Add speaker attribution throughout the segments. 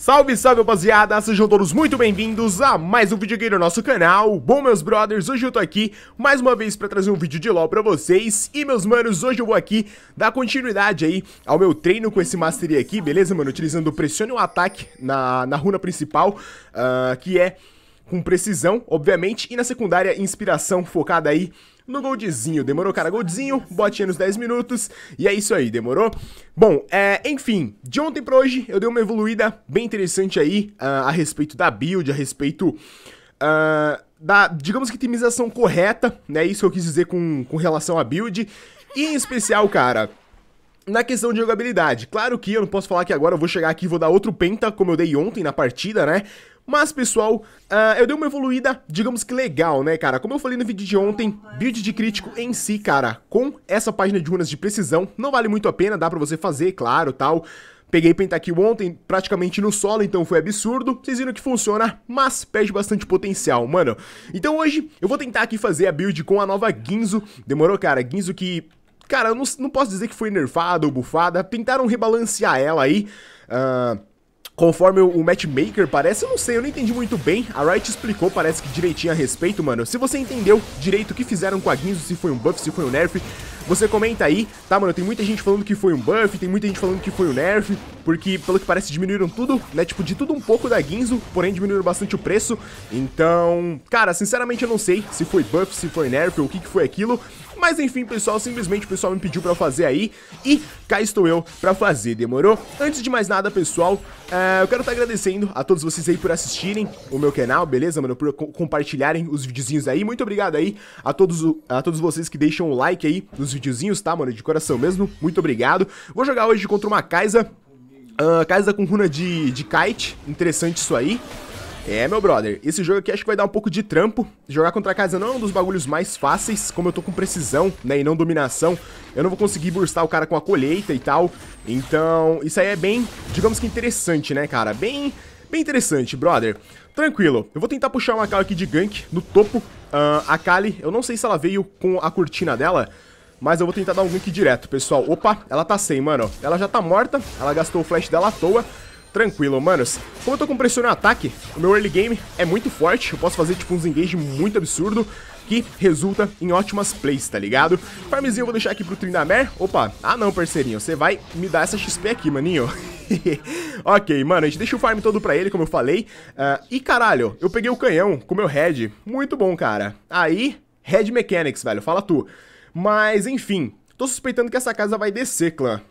Speaker 1: Salve, salve, rapaziada! Sejam todos muito bem-vindos a mais um vídeo aqui no nosso canal. Bom, meus brothers, hoje eu tô aqui mais uma vez pra trazer um vídeo de LoL pra vocês. E, meus manos, hoje eu vou aqui dar continuidade aí ao meu treino com esse Mastery aqui, beleza, mano? Utilizando o pressione o ataque na, na runa principal, uh, que é com precisão, obviamente. E na secundária, inspiração focada aí no Goldzinho. Demorou, cara? Goldzinho, botinha nos 10 minutos. E é isso aí, demorou? Bom, é, enfim, de ontem pra hoje eu dei uma evoluída bem interessante aí uh, a respeito da build, a respeito. Uh, da, digamos que timização correta, né? Isso que eu quis dizer com, com relação à build. E em especial, cara, na questão de jogabilidade, claro que eu não posso falar que agora eu vou chegar aqui e vou dar outro penta, como eu dei ontem na partida, né? Mas, pessoal, uh, eu dei uma evoluída, digamos que legal, né, cara? Como eu falei no vídeo de ontem, build de crítico em si, cara, com essa página de runas de precisão, não vale muito a pena, dá pra você fazer, claro, tal... Peguei Pentakill ontem, praticamente no solo, então foi absurdo. Vocês viram que funciona, mas perde bastante potencial, mano. Então hoje eu vou tentar aqui fazer a build com a nova Ginzo. Demorou, cara? Ginzo que... Cara, eu não, não posso dizer que foi nerfada ou bufada. Tentaram rebalancear ela aí. Ahn... Uh Conforme o matchmaker, parece, eu não sei, eu não entendi muito bem. A Riot explicou, parece que direitinho a respeito, mano. Se você entendeu direito o que fizeram com a Guinzo, se foi um buff, se foi um nerf, você comenta aí, tá, mano? Tem muita gente falando que foi um buff, tem muita gente falando que foi um nerf, porque, pelo que parece, diminuíram tudo, né? Tipo, de tudo um pouco da Guinzo, porém diminuíram bastante o preço. Então, cara, sinceramente eu não sei se foi buff, se foi nerf ou o que, que foi aquilo. Mas enfim, pessoal, simplesmente o pessoal me pediu pra fazer aí e cá estou eu pra fazer, demorou? Antes de mais nada, pessoal, eh, eu quero estar tá agradecendo a todos vocês aí por assistirem o meu canal, beleza, mano? Por co compartilharem os videozinhos aí. Muito obrigado aí a todos, a todos vocês que deixam o like aí nos videozinhos, tá, mano? De coração mesmo, muito obrigado. Vou jogar hoje contra uma Kaisa. Uh, ah, Kaisa com runa de, de kite, interessante isso aí. É, meu brother, esse jogo aqui acho que vai dar um pouco de trampo. Jogar contra a casa não é um dos bagulhos mais fáceis, como eu tô com precisão, né, e não dominação, eu não vou conseguir burstar o cara com a colheita e tal. Então, isso aí é bem, digamos que interessante, né, cara? Bem, bem interessante, brother. Tranquilo, eu vou tentar puxar uma Kali aqui de gank no topo. Uh, a Kali, eu não sei se ela veio com a cortina dela, mas eu vou tentar dar um gank direto, pessoal. Opa, ela tá sem, mano. Ela já tá morta, ela gastou o flash dela à toa. Tranquilo, manos. Como eu tô com pressão no ataque, o meu early game é muito forte, eu posso fazer tipo uns engage muito absurdo, que resulta em ótimas plays, tá ligado? Farmzinho eu vou deixar aqui pro Trindamer. Opa, ah não, parceirinho, você vai me dar essa XP aqui, maninho. ok, mano, a gente deixa o farm todo pra ele, como eu falei. Uh, e caralho, eu peguei o canhão com o meu head. Muito bom, cara. Aí, head mechanics, velho, fala tu. Mas, enfim, tô suspeitando que essa casa vai descer, clã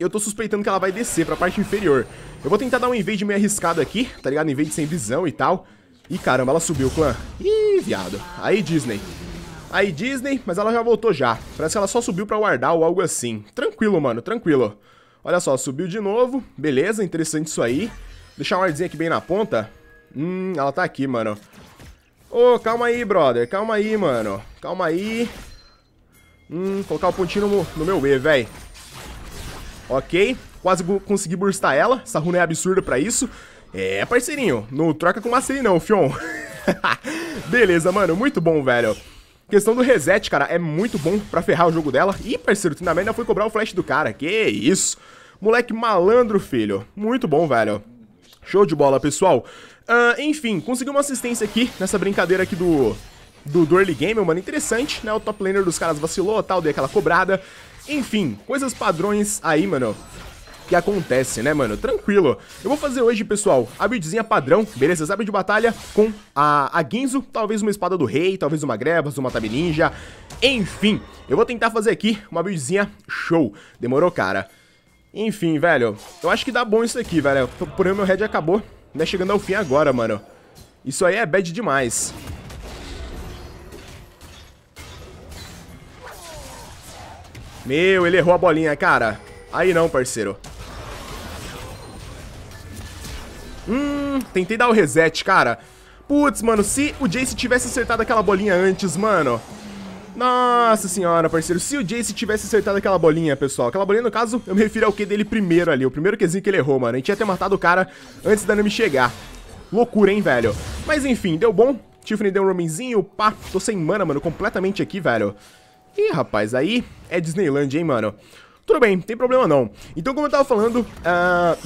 Speaker 1: eu tô suspeitando que ela vai descer pra parte inferior. Eu vou tentar dar um invade meio arriscado aqui, tá ligado? Invade sem visão e tal. Ih, caramba, ela subiu, clã. Ih, viado. Aí, Disney. Aí, Disney, mas ela já voltou já. Parece que ela só subiu pra guardar ou algo assim. Tranquilo, mano, tranquilo. Olha só, subiu de novo. Beleza, interessante isso aí. Deixar um wardzinho aqui bem na ponta. Hum, ela tá aqui, mano. Ô, oh, calma aí, brother. Calma aí, mano. Calma aí. Hum, colocar o pontinho no, no meu E, velho. Ok, quase consegui burstar ela. Essa runa é absurda pra isso. É, parceirinho, não troca com macei não, Fion. Beleza, mano, muito bom, velho. Questão do reset, cara, é muito bom pra ferrar o jogo dela. Ih, parceiro, tu ainda foi cobrar o flash do cara. Que isso. Moleque malandro, filho. Muito bom, velho. Show de bola, pessoal. Uh, enfim, consegui uma assistência aqui nessa brincadeira aqui do do, do early game, mano, interessante, né? O top laner dos caras vacilou, tal, dei aquela cobrada. Enfim, coisas padrões aí, mano, que acontece, né, mano? Tranquilo. Eu vou fazer hoje, pessoal, a buildzinha padrão, beleza? Sabe de batalha com a, a Ginzo, talvez uma espada do rei, talvez uma Grevas, uma tab Ninja, enfim. Eu vou tentar fazer aqui uma buildzinha show. Demorou, cara? Enfim, velho, eu acho que dá bom isso aqui, velho. O meu head acabou, né, chegando ao fim agora, mano. Isso aí é bad demais. Meu, ele errou a bolinha, cara. Aí não, parceiro. Hum, tentei dar o reset, cara. Putz, mano, se o Jace tivesse acertado aquela bolinha antes, mano... Nossa senhora, parceiro, se o Jace tivesse acertado aquela bolinha, pessoal Aquela bolinha, no caso, eu me refiro ao Q dele primeiro ali O primeiro Qzinho que ele errou, mano A gente ia ter matado o cara antes da Nami chegar Loucura, hein, velho Mas enfim, deu bom Tiffany deu um roamingzinho, pá Tô sem mana, mano, completamente aqui, velho Ih, rapaz, aí é Disneyland, hein, mano? Tudo bem, tem problema não. Então, como eu tava falando, uh,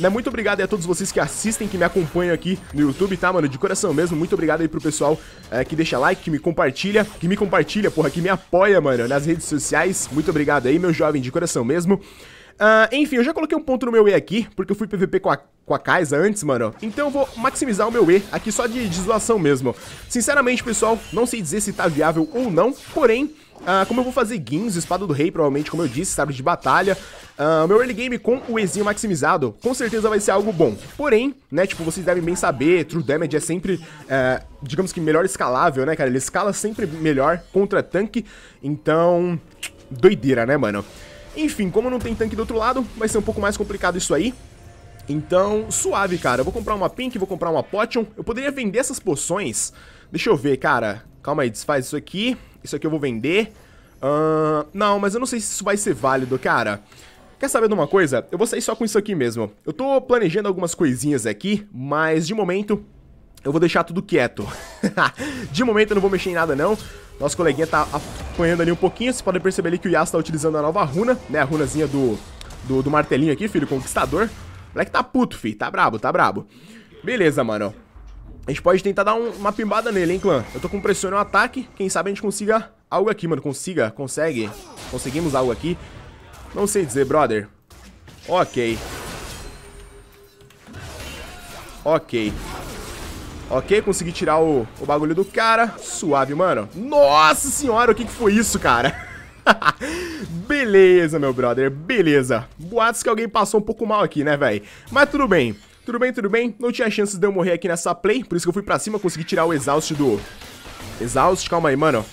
Speaker 1: né, muito obrigado a todos vocês que assistem, que me acompanham aqui no YouTube, tá, mano? De coração mesmo, muito obrigado aí pro pessoal uh, que deixa like, que me compartilha, que me compartilha, porra, que me apoia, mano, nas redes sociais. Muito obrigado aí, meu jovem, de coração mesmo. Uh, enfim, eu já coloquei um ponto no meu E aqui, porque eu fui PVP com a, com a Kaisa antes, mano. Então eu vou maximizar o meu E aqui só de, de zoação mesmo. Sinceramente, pessoal, não sei dizer se tá viável ou não, porém... Uh, como eu vou fazer Guins, Espada do Rei, provavelmente, como eu disse, sabre de batalha. Uh, meu early game com o Ezinho maximizado, com certeza vai ser algo bom. Porém, né, tipo, vocês devem bem saber, True Damage é sempre, uh, digamos que melhor escalável, né, cara? Ele escala sempre melhor contra tanque, então... Doideira, né, mano? Enfim, como não tem tanque do outro lado, vai ser um pouco mais complicado isso aí. Então, suave, cara. Eu vou comprar uma Pink, vou comprar uma Potion. Eu poderia vender essas poções. Deixa eu ver, cara. Calma aí, desfaz isso aqui. Isso aqui eu vou vender. Uh, não, mas eu não sei se isso vai ser válido, cara. Quer saber de uma coisa? Eu vou sair só com isso aqui mesmo. Eu tô planejando algumas coisinhas aqui, mas de momento eu vou deixar tudo quieto. de momento eu não vou mexer em nada não. Nosso coleguinha tá apanhando ali um pouquinho. Vocês podem perceber ali que o Yasuo tá utilizando a nova runa, né? A runazinha do, do, do martelinho aqui, filho, conquistador. O moleque tá puto, filho. Tá brabo, tá brabo. Beleza, mano. A gente pode tentar dar um, uma pimbada nele, hein, clã? Eu tô com pressão no ataque. Quem sabe a gente consiga algo aqui, mano. Consiga, consegue. Conseguimos algo aqui. Não sei dizer, brother. Ok. Ok. Ok, consegui tirar o, o bagulho do cara. Suave, mano. Nossa senhora, o que, que foi isso, cara? beleza, meu brother, beleza. Boatos que alguém passou um pouco mal aqui, né, velho? Mas tudo bem. Tudo bem, tudo bem. Não tinha chances de eu morrer aqui nessa play, por isso que eu fui pra cima, consegui tirar o exaust do... Exaust, calma aí, mano.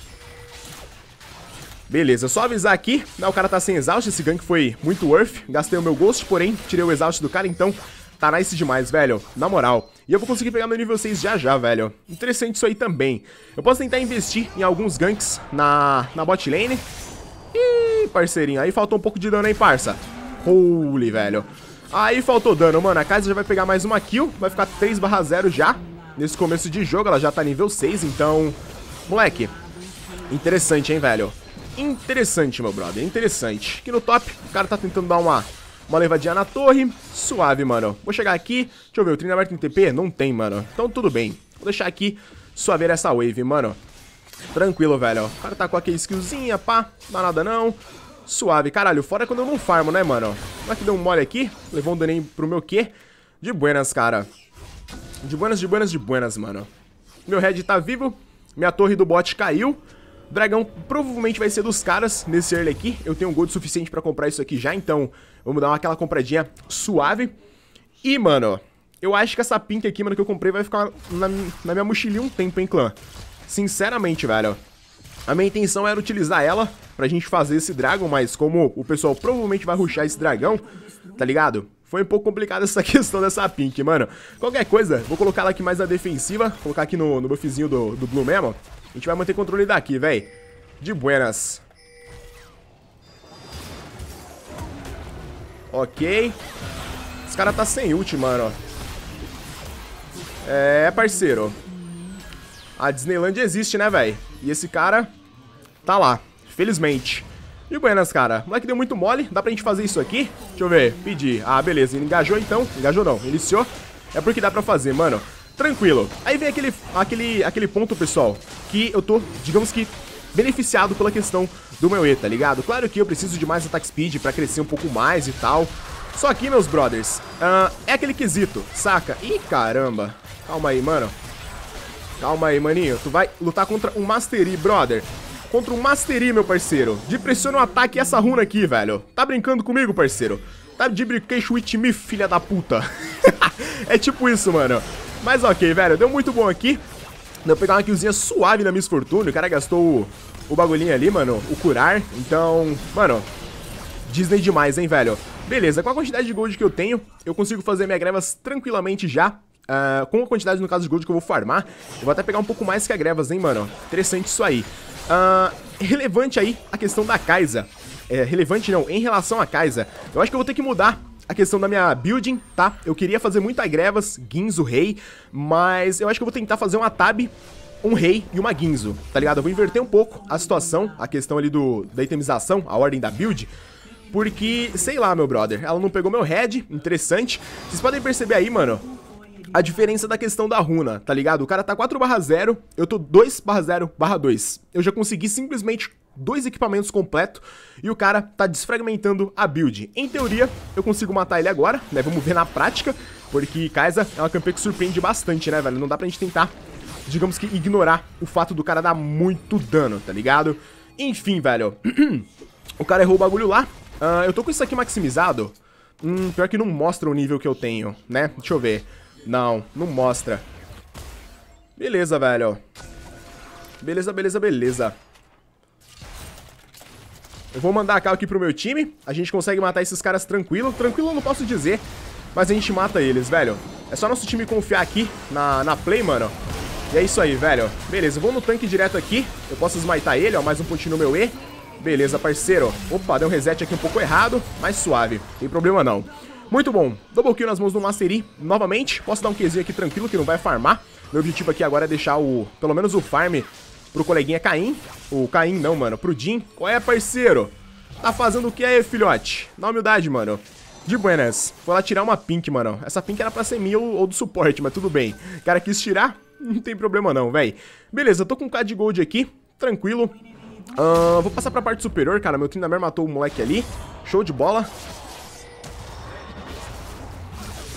Speaker 1: Beleza, só avisar aqui, né, o cara tá sem exaust, esse gank foi muito worth. Gastei o meu ghost, porém, tirei o exaust do cara, então tá nice demais, velho. Na moral... E eu vou conseguir pegar meu nível 6 já já, velho. Interessante isso aí também. Eu posso tentar investir em alguns ganks na, na bot lane. Ih, parceirinho, aí faltou um pouco de dano, hein, parça? Holy, velho. Aí faltou dano, mano. A casa já vai pegar mais uma kill. Vai ficar 3 0 já. Nesse começo de jogo, ela já tá nível 6, então... Moleque, interessante, hein, velho? Interessante, meu brother, interessante. Aqui no top, o cara tá tentando dar uma uma levadinha na torre. Suave, mano. Vou chegar aqui. Deixa eu ver, o Trina aberto tem TP? Não tem, mano. Então tudo bem. Vou deixar aqui suave essa wave, mano. Tranquilo, velho. O cara tá com aquele skillzinha, pá. Não dá nada não. Suave. Caralho, fora quando eu não farmo, né, mano? é que deu um mole aqui? Levou um daninho pro meu quê? De buenas, cara. De buenas, de buenas, de buenas, mano. Meu head tá vivo. Minha torre do bot caiu. Dragão provavelmente vai ser dos caras nesse early aqui. Eu tenho um gold suficiente pra comprar isso aqui já, então vamos dar aquela compradinha suave. E, mano, eu acho que essa pink aqui, mano, que eu comprei vai ficar na, na minha mochilinha um tempo, hein, clã. Sinceramente, velho. A minha intenção era utilizar ela pra gente fazer esse dragão, mas como o pessoal provavelmente vai ruxar esse dragão, tá ligado? Foi um pouco complicada essa questão dessa pink, mano. Qualquer coisa, vou colocar ela aqui mais na defensiva. Colocar aqui no, no buffzinho do, do Blue mesmo. A gente vai manter controle daqui, velho. De buenas. Ok. Esse cara tá sem ult, mano. É, parceiro. A Disneyland existe, né, velho? E esse cara tá lá, felizmente. E buenas, cara. O moleque deu muito mole. Dá pra gente fazer isso aqui? Deixa eu ver. Pedir. Ah, beleza. Ele engajou então. Engajou não. Iniciou. É porque dá pra fazer, mano. Tranquilo. Aí vem aquele, aquele, aquele ponto, pessoal, que eu tô, digamos que, beneficiado pela questão do meu E, tá ligado? Claro que eu preciso de mais attack speed pra crescer um pouco mais e tal. Só que, meus brothers, uh, é aquele quesito, saca? Ih, caramba. Calma aí, mano. Calma aí, maninho. Tu vai lutar contra um Mastery, brother contra o Mastery, meu parceiro. De pressiona o ataque essa runa aqui, velho. Tá brincando comigo, parceiro? Tá de brincation with me, filha da puta. é tipo isso, mano. Mas ok, velho, deu muito bom aqui. Deu pegar uma killzinha suave na Miss Fortune. O cara gastou o, o bagulhinho ali, mano, o curar. Então, mano, Disney demais, hein, velho. Beleza, com a quantidade de gold que eu tenho, eu consigo fazer minhas grevas tranquilamente já. Uh, com a quantidade, no caso, de gold que eu vou farmar, eu vou até pegar um pouco mais que a grevas, hein, mano. Interessante isso aí. Uh, relevante aí a questão da Kaisa. É, relevante não, em relação à Kaisa, eu acho que eu vou ter que mudar a questão da minha building, tá? Eu queria fazer muita grevas, Ginzo, Rei, mas eu acho que eu vou tentar fazer uma tab, um Rei e uma Ginzo, tá ligado? Eu vou inverter um pouco a situação, a questão ali do, da itemização, a ordem da build, porque, sei lá, meu brother, ela não pegou meu head, interessante. Vocês podem perceber aí, mano, a diferença da questão da runa, tá ligado? O cara tá 4 barra 0, eu tô 2 barra 0 barra 2. Eu já consegui simplesmente dois equipamentos completo e o cara tá desfragmentando a build. Em teoria, eu consigo matar ele agora, né? Vamos ver na prática, porque Kai'Sa é uma campeã que surpreende bastante, né, velho? Não dá pra gente tentar, digamos que, ignorar o fato do cara dar muito dano, tá ligado? Enfim, velho, o cara errou o bagulho lá. Uh, eu tô com isso aqui maximizado. Hum, pior que não mostra o nível que eu tenho, né? Deixa eu ver. Não, não mostra. Beleza, velho. Beleza, beleza, beleza. Eu vou mandar a Cal aqui pro meu time. A gente consegue matar esses caras tranquilo. Tranquilo eu não posso dizer, mas a gente mata eles, velho. É só nosso time confiar aqui na, na play, mano. E é isso aí, velho. Beleza, eu vou no tanque direto aqui. Eu posso smitar ele, ó. Mais um pontinho no meu E. Beleza, parceiro. Opa, deu um reset aqui um pouco errado, mas suave. Tem problema não. Muito bom. Double kill nas mãos do Mastery novamente. Posso dar um Qzinho aqui tranquilo, que não vai farmar. Meu objetivo aqui agora é deixar o, pelo menos o farm pro coleguinha Caim. O Caim não, mano, pro Jim. Qual é, parceiro? Tá fazendo o que aí, filhote? Na humildade, mano. De buenas. Foi lá tirar uma pink, mano. Essa pink era pra ser minha ou, ou do suporte, mas tudo bem. O cara quis tirar, não tem problema não, velho. Beleza, tô com um K de gold aqui, tranquilo. Uh, vou passar pra parte superior, cara. Meu Trindamer matou o moleque ali. Show de bola.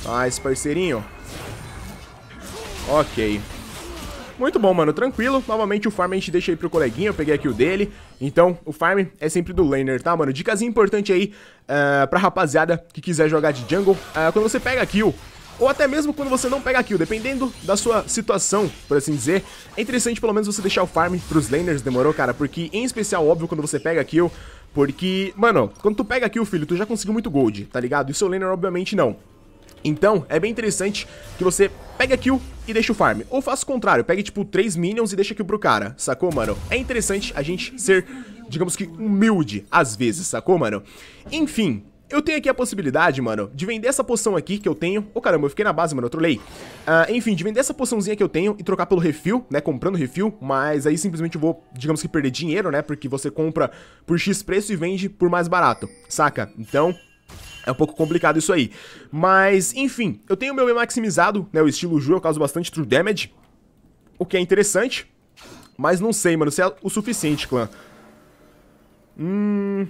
Speaker 1: Nice, ah, parceirinho. Ok. Muito bom, mano, tranquilo. Novamente o farm a gente deixa aí pro coleguinha, eu peguei aqui o dele. Então, o farm é sempre do laner, tá, mano? Dicas importante aí uh, pra rapaziada que quiser jogar de jungle. Uh, quando você pega kill, ou até mesmo quando você não pega kill, dependendo da sua situação, por assim dizer, é interessante pelo menos você deixar o farm pros laners, demorou, cara? Porque, em especial, óbvio, quando você pega kill, porque, mano, quando tu pega kill, filho, tu já conseguiu muito gold, tá ligado? E seu laner, obviamente, não. Então, é bem interessante que você pega a kill e deixa o farm. Ou faça o contrário, pegue tipo 3 minions e deixa kill pro cara, sacou, mano? É interessante a gente ser, digamos que, humilde às vezes, sacou, mano? Enfim, eu tenho aqui a possibilidade, mano, de vender essa poção aqui que eu tenho. Ô, oh, caramba, eu fiquei na base, mano, eu trolei. Uh, enfim, de vender essa poçãozinha que eu tenho e trocar pelo refil, né, comprando refil. Mas aí simplesmente eu vou, digamos que perder dinheiro, né, porque você compra por X preço e vende por mais barato, saca? Então, é um pouco complicado isso aí. Mas, enfim, eu tenho meu E maximizado, né? O estilo Ju, eu causo bastante true damage. O que é interessante. Mas não sei, mano, se é o suficiente, clã. Hum...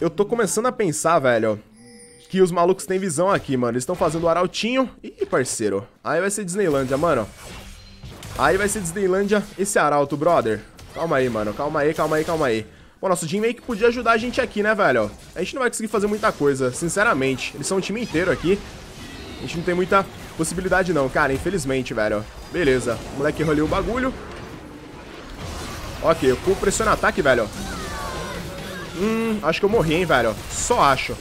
Speaker 1: Eu tô começando a pensar, velho, que os malucos têm visão aqui, mano. Eles estão fazendo o arautinho. Ih, parceiro. Aí vai ser Disneylandia, mano. Aí vai ser Disneylandia esse arauto, brother. Calma aí, mano. Calma aí, calma aí, calma aí. Pô, nosso time meio que podia ajudar a gente aqui, né, velho? A gente não vai conseguir fazer muita coisa, sinceramente. Eles são um time inteiro aqui. A gente não tem muita possibilidade não, cara, infelizmente, velho. Beleza, o moleque rolou o bagulho. Ok, eu pulo pressiona ataque, velho. Hum, acho que eu morri, hein, velho. Só acho.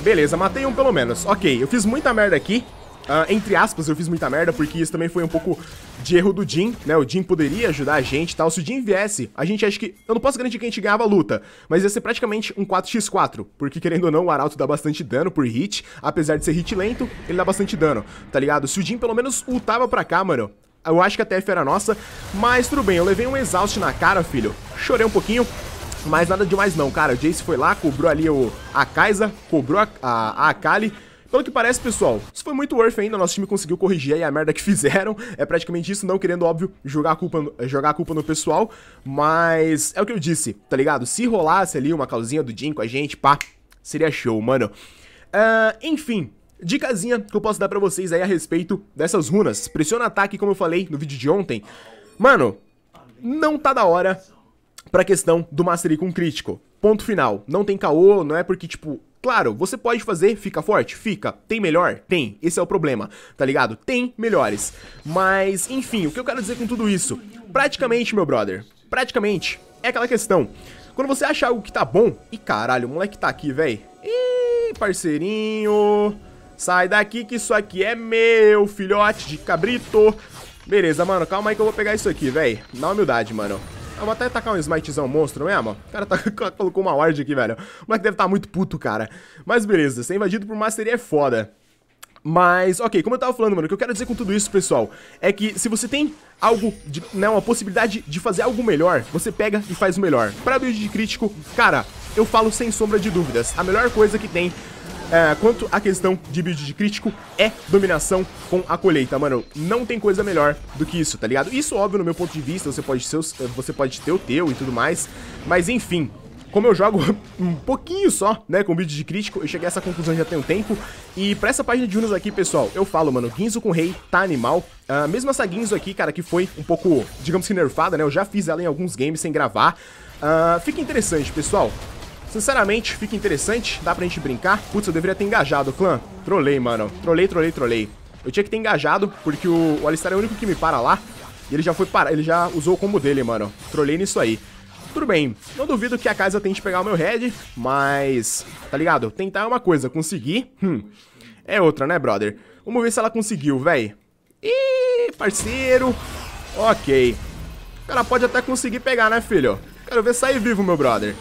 Speaker 1: Beleza, matei um pelo menos. Ok, eu fiz muita merda aqui. Uh, entre aspas, eu fiz muita merda, porque isso também foi um pouco de erro do Jim, né? O Jim poderia ajudar a gente e tal. Se o Jim viesse, a gente acha que. Eu não posso garantir que a gente ganhava a luta, mas ia ser praticamente um 4x4, porque querendo ou não, o Arauto dá bastante dano por hit. Apesar de ser hit lento, ele dá bastante dano, tá ligado? Se o Jim pelo menos lutava pra cá, mano, eu acho que a TF era nossa, mas tudo bem, eu levei um exaust na cara, filho. Chorei um pouquinho, mas nada demais não, cara. O Jace foi lá, cobrou ali o, a Kaisa, cobrou a, a, a Akali. Pelo que parece, pessoal, isso foi muito worth ainda, nosso time conseguiu corrigir aí a merda que fizeram, é praticamente isso, não querendo, óbvio, jogar a culpa, no, jogar a culpa no pessoal, mas é o que eu disse, tá ligado? Se rolasse ali uma calzinha do Jim com a gente, pá, seria show, mano. Uh, enfim, dicasinha que eu posso dar pra vocês aí a respeito dessas runas. Pressiona ataque, como eu falei no vídeo de ontem. Mano, não tá da hora pra questão do Mastery com crítico. Ponto final. Não tem caô, não é porque, tipo, Claro, você pode fazer, fica forte? Fica. Tem melhor? Tem. Esse é o problema, tá ligado? Tem melhores. Mas, enfim, o que eu quero dizer com tudo isso? Praticamente, meu brother, praticamente, é aquela questão. Quando você acha algo que tá bom, e caralho, o moleque tá aqui, velho. Ih, parceirinho, sai daqui que isso aqui é meu, filhote de cabrito. Beleza, mano, calma aí que eu vou pegar isso aqui, velho. Na humildade, mano. Eu vou até tacar um smitezão monstro mesmo. O cara tá, colocou uma ward aqui, velho. O moleque deve estar tá muito puto, cara. Mas beleza, ser invadido por Mastery é foda. Mas, ok, como eu tava falando, mano, o que eu quero dizer com tudo isso, pessoal, é que se você tem algo, de, né, uma possibilidade de fazer algo melhor, você pega e faz o melhor. Pra build de crítico, cara, eu falo sem sombra de dúvidas, a melhor coisa que tem é, quanto à questão de build de crítico, é dominação com a colheita, mano. Não tem coisa melhor do que isso, tá ligado? Isso, óbvio, no meu ponto de vista, você pode, ser, você pode ter o teu e tudo mais, mas enfim... Como eu jogo um pouquinho só, né, com build de crítico, eu cheguei a essa conclusão já tem um tempo. E pra essa página de Unas aqui, pessoal, eu falo, mano, Guinzo com Rei tá animal. Uh, mesmo essa Guinzo aqui, cara, que foi um pouco, digamos que nerfada, né, eu já fiz ela em alguns games sem gravar. Uh, fica interessante, pessoal. Sinceramente, fica interessante, dá pra gente brincar. Putz, eu deveria ter engajado, clã. Trolei, mano. Trolei, trolei, trolei. Eu tinha que ter engajado, porque o, o Alistar é o único que me para lá. E ele já foi parar, ele já usou o combo dele, mano. Trolei nisso aí. Tudo bem, não duvido que a casa tente pegar o meu head, mas... Tá ligado? Tentar é uma coisa, conseguir... Hum, é outra, né, brother? Vamos ver se ela conseguiu, véi. Ih, parceiro. Ok. O cara pode até conseguir pegar, né, filho? Quero ver sair vivo, meu brother.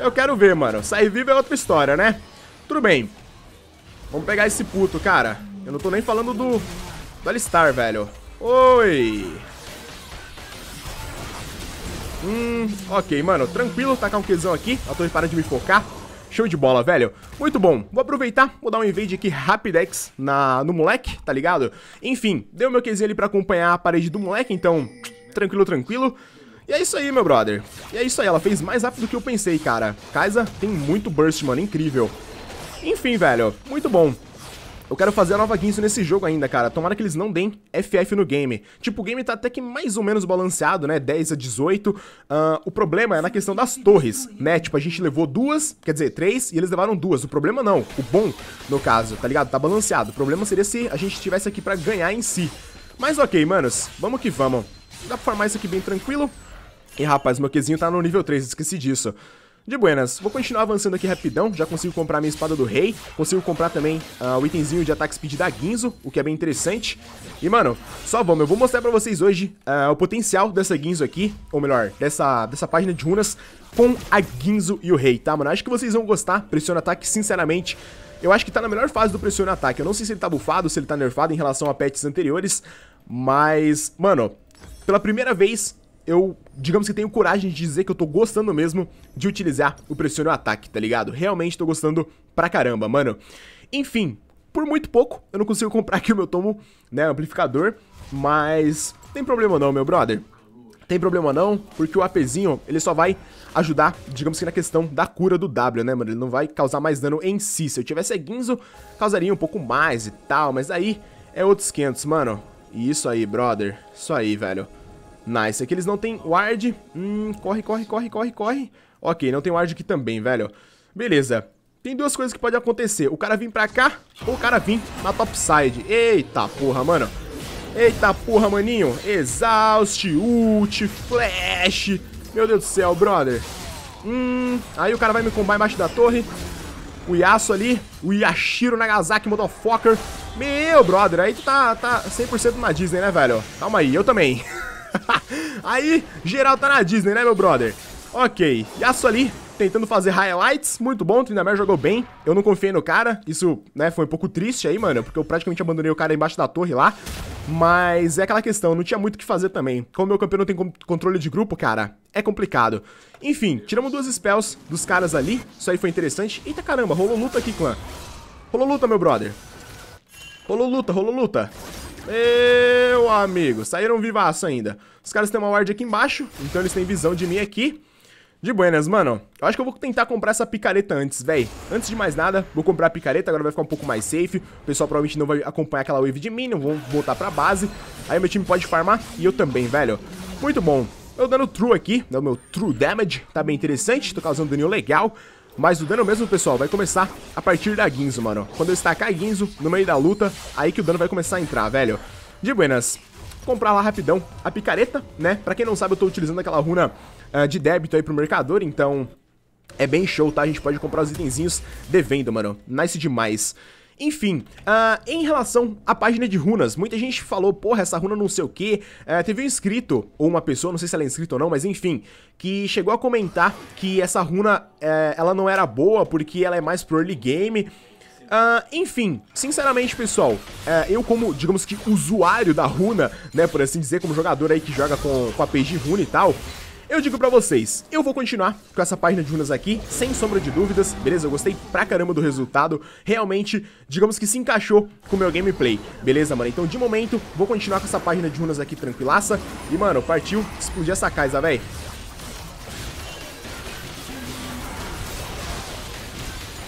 Speaker 1: Eu quero ver, mano. Sair vivo é outra história, né? Tudo bem. Vamos pegar esse puto, cara. Eu não tô nem falando do... Do Alistar, velho. Oi! Hum, ok, mano. Tranquilo, tacar tá um quezão aqui. A torre para de me focar. Show de bola, velho. Muito bom. Vou aproveitar, vou dar um invade aqui Rapidex na, no moleque, tá ligado? Enfim, deu meu QZ ali pra acompanhar a parede do moleque, então... Tranquilo, tranquilo. E é isso aí, meu brother. E é isso aí, ela fez mais rápido do que eu pensei, cara. Kaisa tem muito burst, mano, incrível. Enfim, velho, muito bom. Eu quero fazer a nova Ginsu nesse jogo ainda, cara. Tomara que eles não deem FF no game. Tipo, o game tá até que mais ou menos balanceado, né? 10 a 18. Uh, ah, o problema é na questão das torres, né? Tipo, a gente levou duas, quer dizer, três, e eles levaram duas. O problema não. O bom, no caso, tá ligado? Tá balanceado. O problema seria se a gente tivesse aqui pra ganhar em si. Mas ok, manos. Vamos que vamos. Dá pra farmar isso aqui bem tranquilo. E rapaz, meu Qzinho tá no nível 3, esqueci disso. De buenas, vou continuar avançando aqui rapidão, já consigo comprar minha espada do rei, consigo comprar também uh, o itemzinho de ataque speed da Guinzo, o que é bem interessante. E mano, só vamos, eu vou mostrar pra vocês hoje uh, o potencial dessa Guinzo aqui, ou melhor, dessa, dessa página de runas com a Guinzo e o rei, tá mano? Acho que vocês vão gostar, pressiona ataque sinceramente. Eu acho que tá na melhor fase do pressiona ataque, eu não sei se ele tá bufado, se ele tá nerfado em relação a pets anteriores, mas, mano, pela primeira vez eu digamos que tenho coragem de dizer que eu tô gostando mesmo de utilizar o pressione o ataque, tá ligado? Realmente tô gostando pra caramba, mano. Enfim, por muito pouco, eu não consigo comprar aqui o meu tomo, né, amplificador, mas tem problema não, meu brother. Tem problema não, porque o APzinho, ele só vai ajudar, digamos que na questão da cura do W, né, mano? Ele não vai causar mais dano em si. Se eu tivesse a causaria um pouco mais e tal, mas aí é outros 500, mano. E isso aí, brother. Isso aí, velho. Nice. Aqui eles não tem ward. Hum, corre, corre, corre, corre, corre. Ok, não tem ward aqui também, velho. Beleza. Tem duas coisas que podem acontecer. O cara vir pra cá ou o cara vir na topside. Eita porra, mano. Eita porra, maninho. Exaust, ult, flash. Meu Deus do céu, brother. Hum, aí o cara vai me combar embaixo da torre. O Yasuo ali, o Yashiro Nagasaki, motherfucker. Meu, brother, aí tu tá, tá 100% na Disney, né, velho? Calma aí, eu também. Aí, geral tá na Disney, né, meu brother? Ok, Yasuo ali, tentando fazer highlights, muito bom, o Tryndamere jogou bem, eu não confiei no cara, isso, né, foi um pouco triste aí, mano, porque eu praticamente abandonei o cara embaixo da torre lá, mas é aquela questão, não tinha muito o que fazer também. Como meu campeão não tem controle de grupo, cara, é complicado. Enfim, tiramos duas spells dos caras ali, isso aí foi interessante. Eita caramba, rolou luta aqui, clã. Rolou luta, meu brother. Rolou luta, rolou luta. Eee amigo. Saíram vivaço ainda. Os caras têm uma ward aqui embaixo, então eles têm visão de mim aqui. De buenas, mano. Eu acho que eu vou tentar comprar essa picareta antes, véi. Antes de mais nada, vou comprar a picareta, agora vai ficar um pouco mais safe. O pessoal provavelmente não vai acompanhar aquela wave de minion, vão voltar pra base. Aí meu time pode farmar e eu também, velho. Muito bom. Eu dando true aqui, né, o meu true damage, tá bem interessante, tô causando dano legal. Mas o dano mesmo, pessoal, vai começar a partir da Guinzo, mano. Quando eu estacar a Guinzo no meio da luta, aí que o dano vai começar a entrar, velho de buenas. Comprar lá rapidão a picareta, né? Pra quem não sabe, eu tô utilizando aquela runa uh, de débito aí pro mercador, então é bem show, tá? A gente pode comprar os itenzinhos devendo, mano. Nice demais. Enfim, uh, em relação à página de runas, muita gente falou, porra, essa runa não sei o que. Uh, teve um inscrito, ou uma pessoa, não sei se ela é inscrita ou não, mas enfim, que chegou a comentar que essa runa uh, ela não era boa porque ela é mais pro early game Uh, enfim, sinceramente, pessoal, uh, eu como, digamos que, usuário da runa, né, por assim dizer, como jogador aí que joga com, com a page runa e tal, eu digo pra vocês, eu vou continuar com essa página de runas aqui, sem sombra de dúvidas, beleza? Eu gostei pra caramba do resultado, realmente, digamos que se encaixou com o meu gameplay, beleza, mano? Então, de momento, vou continuar com essa página de runas aqui tranquilaça, e, mano, partiu explodir essa casa, velho.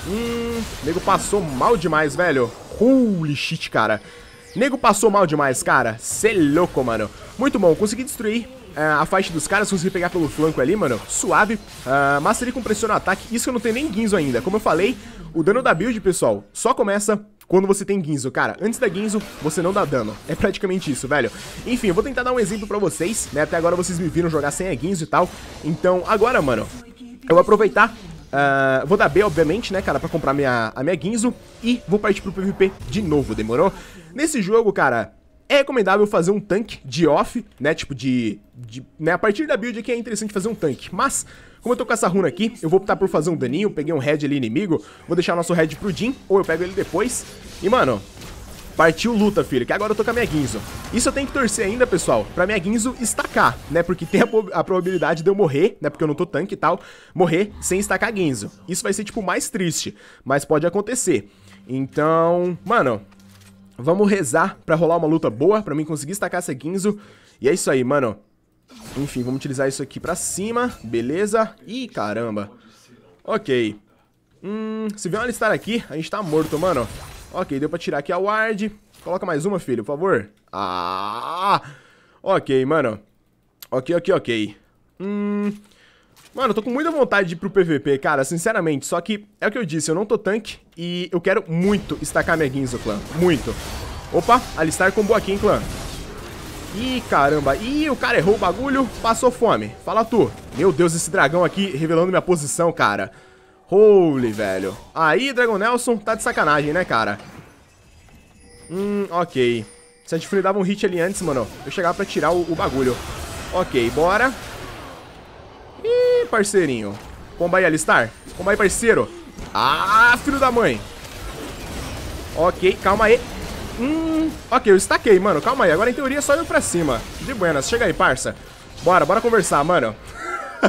Speaker 1: Hum, nego passou mal demais, velho. Holy shit, cara. Nego passou mal demais, cara. Cê é louco, mano. Muito bom, consegui destruir uh, a faixa dos caras, consegui pegar pelo flanco ali, mano. Suave. Uh, ah, ele com pressão no ataque. Isso eu não tenho nem guinzo ainda. Como eu falei, o dano da build, pessoal, só começa quando você tem Guinzo, cara. Antes da Guinzo, você não dá dano. É praticamente isso, velho. Enfim, eu vou tentar dar um exemplo pra vocês, né? Até agora vocês me viram jogar sem a Guinzo e tal. Então, agora, mano, eu vou aproveitar Uh, vou dar B, obviamente, né, cara, pra comprar minha, a minha Ginzo. E vou partir pro PVP de novo, demorou? Nesse jogo, cara, é recomendável fazer um tanque de off, né, tipo de... de né, a partir da build aqui é interessante fazer um tanque, mas... Como eu tô com essa runa aqui, eu vou optar por fazer um daninho, peguei um head ali inimigo, vou deixar nosso head pro Jin, ou eu pego ele depois. E, mano, Partiu luta, filho, que agora eu tô com a minha Guinzo. Isso eu tenho que torcer ainda, pessoal, pra minha Guinzo estacar, né? Porque tem a, a, probabilidade de eu morrer, né? Porque eu não tô tanque e tal, morrer sem estacar a Guinzo. Isso vai ser, tipo, mais triste, mas pode acontecer. Então, mano, vamos rezar pra rolar uma luta boa, pra mim conseguir estacar essa Guinzo. E é isso aí, mano. Enfim, vamos utilizar isso aqui pra cima, beleza? Ih, caramba. Ok. Hum, se vier um alistar aqui, a gente tá morto, mano. Ok, deu pra tirar aqui a ward. Coloca mais uma, filho, por favor. Ah! Ok, mano. Ok, ok, ok. Hum... Mano, eu tô com muita vontade de ir pro PVP, cara, sinceramente. Só que, é o que eu disse, eu não tô tanque e eu quero muito estacar minha Ginzo, clã. Muito. Opa, alistar combo aqui, hein, clã. Ih, caramba. Ih, o cara errou o bagulho, passou fome. Fala tu. Meu Deus, esse dragão aqui revelando minha posição, cara. Holy, velho. Aí, Dragon Nelson, tá de sacanagem, né, cara? Hum, ok. Se a gente dava um hit ali antes, mano, eu chegava pra tirar o, o bagulho. Ok, bora. Ih, parceirinho. Pomba aí, Alistar. Pomba aí, parceiro. Ah, filho da mãe. Ok, calma aí. Hum, ok, eu estaquei, mano. Calma aí. Agora, em teoria, é só eu pra cima. De buenas. Chega aí, parça. Bora, bora conversar, mano.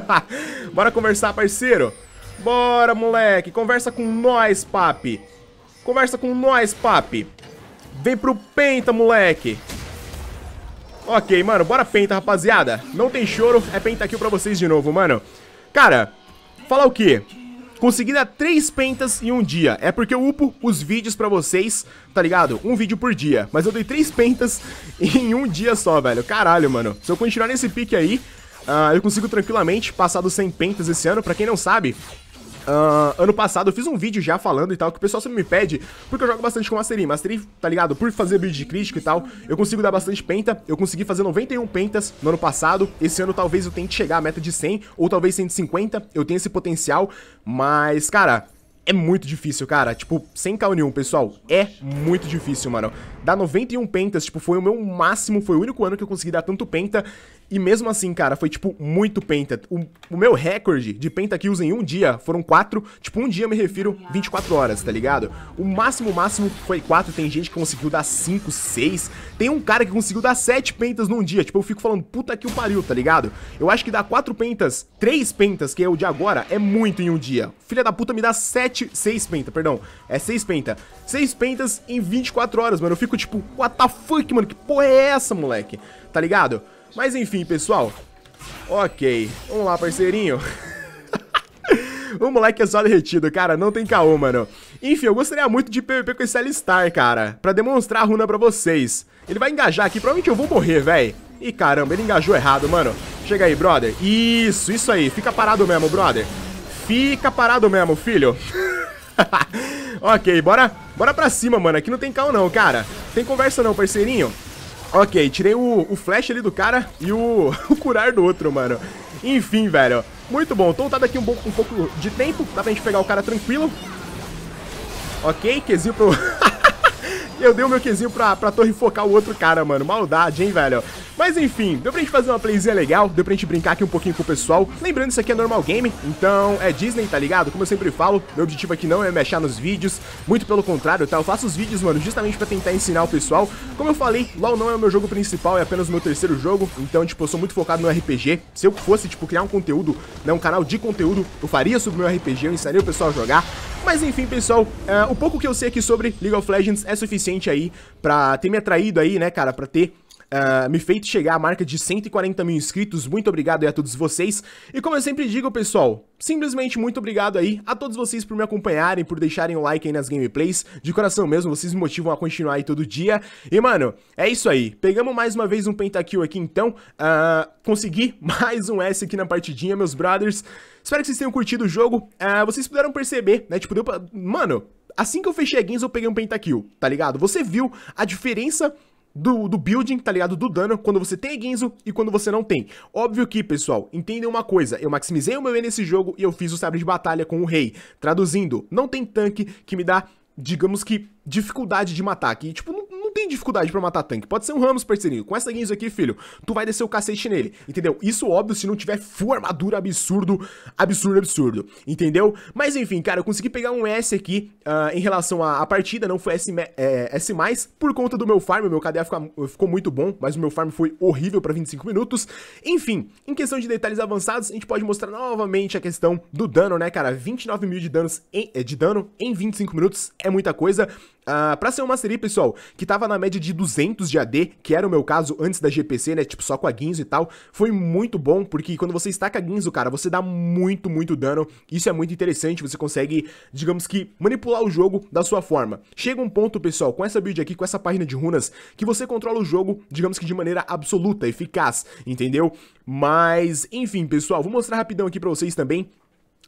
Speaker 1: bora conversar, parceiro. Bora, moleque. Conversa com nós, papi. Conversa com nós, papi. Vem pro penta, moleque. Ok, mano. Bora penta, rapaziada. Não tem choro. É penta aqui pra vocês de novo, mano. Cara, falar o quê? Consegui dar três pentas em um dia. É porque eu upo os vídeos pra vocês, tá ligado? Um vídeo por dia. Mas eu dei três pentas em um dia só, velho. Caralho, mano. Se eu continuar nesse pique aí, uh, eu consigo tranquilamente passar dos 100 pentas esse ano. Pra quem não sabe, Uh, ano passado eu fiz um vídeo já falando e tal, que o pessoal sempre me pede, porque eu jogo bastante com Mastery. Mastery, tá ligado? Por fazer build de crítico e tal, eu consigo dar bastante penta. Eu consegui fazer 91 pentas no ano passado. Esse ano talvez eu tente chegar à meta de 100, ou talvez 150. Eu tenho esse potencial, mas, cara, é muito difícil, cara. Tipo, sem cal nenhum, pessoal. É muito difícil, mano. Dar 91 pentas, tipo, foi o meu máximo, foi o único ano que eu consegui dar tanto penta. E mesmo assim, cara, foi, tipo, muito penta. O, o meu recorde de kills em um dia foram quatro. Tipo, um dia eu me refiro 24 horas, tá ligado? O máximo, máximo foi quatro. Tem gente que conseguiu dar cinco, seis. Tem um cara que conseguiu dar sete pentas num dia. Tipo, eu fico falando, puta que o pariu, tá ligado? Eu acho que dar quatro pentas, três pentas, que é o de agora, é muito em um dia. Filha da puta me dá sete, seis pentas, perdão. É seis pentas. Seis pentas em 24 horas, mano. Eu fico, tipo, what the fuck, mano? Que porra é essa, moleque? Tá ligado? Mas enfim, pessoal. Ok, vamos lá, parceirinho. O moleque é só derretido, cara, não tem caô, mano. Enfim, eu gostaria muito de PVP com esse Alistar, cara, pra demonstrar a runa pra vocês. Ele vai engajar aqui, provavelmente eu vou morrer, velho. Ih, caramba, ele engajou errado, mano. Chega aí, brother. Isso, isso aí, fica parado mesmo, brother. Fica parado mesmo, filho. ok, bora, bora pra cima, mano, aqui não tem caô não, cara. Tem conversa não, parceirinho. Ok, tirei o, o flash ali do cara e o, o curar do outro, mano. Enfim, velho. Muito bom. Então tá daqui um, um pouco de tempo. Dá pra gente pegar o cara tranquilo. Ok, Quesinho pro... eu dei o meu Qzinho pra, pra torre focar o outro cara, mano. Maldade, hein, velho? Mas enfim, deu pra gente fazer uma playzinha legal, deu pra gente brincar aqui um pouquinho com o pessoal. Lembrando, isso aqui é normal game, então é Disney, tá ligado? Como eu sempre falo, meu objetivo aqui não é mexer nos vídeos, muito pelo contrário, tá? Eu faço os vídeos, mano, justamente pra tentar ensinar o pessoal. Como eu falei, LoL não é o meu jogo principal, é apenas o meu terceiro jogo, então, tipo, eu sou muito focado no RPG. Se eu fosse, tipo, criar um conteúdo, né, um canal de conteúdo, eu faria sobre o meu RPG, eu ensinaria o pessoal a jogar. Mas enfim, pessoal, uh, o pouco que eu sei aqui sobre League of Legends é suficiente aí pra ter me atraído aí, né, cara, pra ter ah, me feito chegar à marca de 140 mil inscritos. Muito obrigado aí a todos vocês. E como eu sempre digo, pessoal, simplesmente muito obrigado aí a todos vocês por me acompanharem, por deixarem o like aí nas gameplays. De coração mesmo, vocês me motivam a continuar aí todo dia. E, mano, é isso aí. Pegamos mais uma vez um pentakill aqui, então. Uh, consegui mais um S aqui na partidinha, meus brothers. Espero que vocês tenham curtido o jogo. Uh, vocês puderam perceber, né? Tipo, deu pra... Mano, assim que eu fechei a Games, eu peguei um pentakill, tá ligado? Você viu a diferença do, do building, tá ligado? Do dano, quando você tem Genzo e quando você não tem. Óbvio que, pessoal, entendem uma coisa, eu maximizei o meu E nesse jogo e eu fiz o sabre de batalha com o rei. Traduzindo, não tem tanque que me dá, digamos que, dificuldade de matar, que, tipo, não tem dificuldade para matar tanque. Pode ser um Ramos, parceirinho. Com essa Guinness aqui, filho, tu vai descer o cacete nele. Entendeu? Isso, óbvio, se não tiver full armadura absurdo, absurdo, absurdo. Entendeu? Mas enfim, cara, eu consegui pegar um S aqui uh, em relação à, à, partida. Não foi S, é, S+, por conta do meu farm. Meu KDA ficou, ficou muito bom, mas o meu farm foi horrível para 25 minutos. Enfim, em questão de detalhes avançados, a gente pode mostrar novamente a questão do dano, né, cara? 29 mil de, danos em, eh, de dano em 25 minutos é muita coisa. Uh, pra ser um Mastery, pessoal, que tava na média de 200 de AD, que era o meu caso antes da GPC, né, tipo só com a Guinzo e tal, foi muito bom, porque quando você está com a Guinzo, cara, você dá muito, muito dano, isso é muito interessante, você consegue, digamos que, manipular o jogo da sua forma. Chega um ponto, pessoal, com essa build aqui, com essa página de runas, que você controla o jogo, digamos que de maneira absoluta, eficaz, entendeu? Mas, enfim, pessoal, vou mostrar rapidão aqui pra vocês também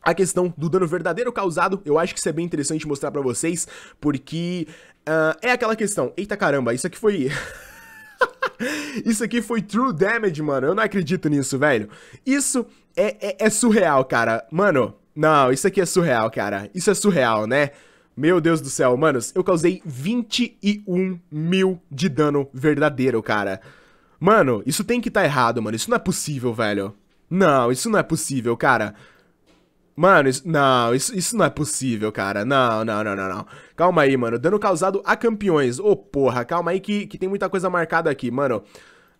Speaker 1: a questão do dano verdadeiro causado, eu acho que isso é bem interessante mostrar para vocês, porque uh, é aquela questão, eita caramba, isso aqui foi... isso aqui foi true damage, mano, eu não acredito nisso, velho. Isso é, é, é surreal, cara. Mano, não, isso aqui é surreal, cara. Isso é surreal, né? Meu Deus do céu, manos, eu causei 21 mil de dano verdadeiro, cara. Mano, isso tem que estar tá errado, mano. Isso não é possível, velho. Não, isso não é possível, cara. Mano, isso, não, isso, isso não é possível, cara. Não, não, não, não, não. Calma aí, mano. Dano causado a campeões. Ô, oh, porra, calma aí que, que tem muita coisa marcada aqui, mano.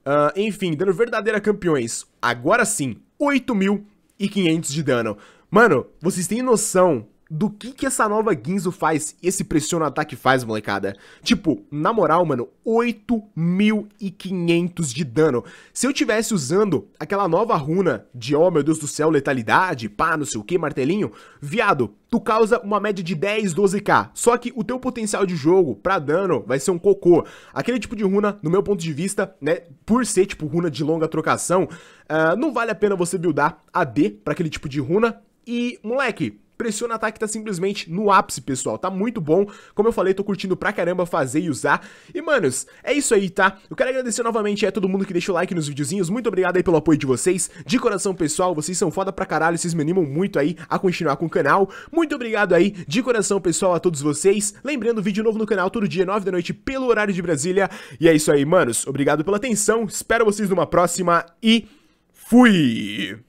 Speaker 1: Uh, enfim, dano verdadeiro a campeões. Agora sim, 8.500 de dano. Mano, vocês têm noção do que que essa nova Ginzo faz, esse pressiona ataque faz, molecada. Tipo, na moral, mano, 8.500 de dano. Se eu tivesse usando aquela nova runa de, oh meu Deus do céu, letalidade, pá, não sei o que, martelinho, viado, tu causa uma média de 10, 12k. Só que o teu potencial de jogo pra dano vai ser um cocô. Aquele tipo de runa, no meu ponto de vista, né, por ser tipo runa de longa trocação, uh, não vale a pena você buildar AD pra aquele tipo de runa. E, moleque, Pressiona ataque tá simplesmente no ápice, pessoal. Tá muito bom. Como eu falei, tô curtindo pra caramba fazer e usar. E, manos, é isso aí, tá? Eu quero agradecer novamente a todo mundo que deixou like nos videozinhos. Muito obrigado aí pelo apoio de vocês. De coração, pessoal, vocês são foda pra caralho. Vocês me animam muito aí a continuar com o canal. Muito obrigado aí, de coração, pessoal, a todos vocês. Lembrando, vídeo novo no canal todo dia, 9 da noite, pelo horário de Brasília. E é isso aí, manos. Obrigado pela atenção. Espero vocês numa próxima e fui!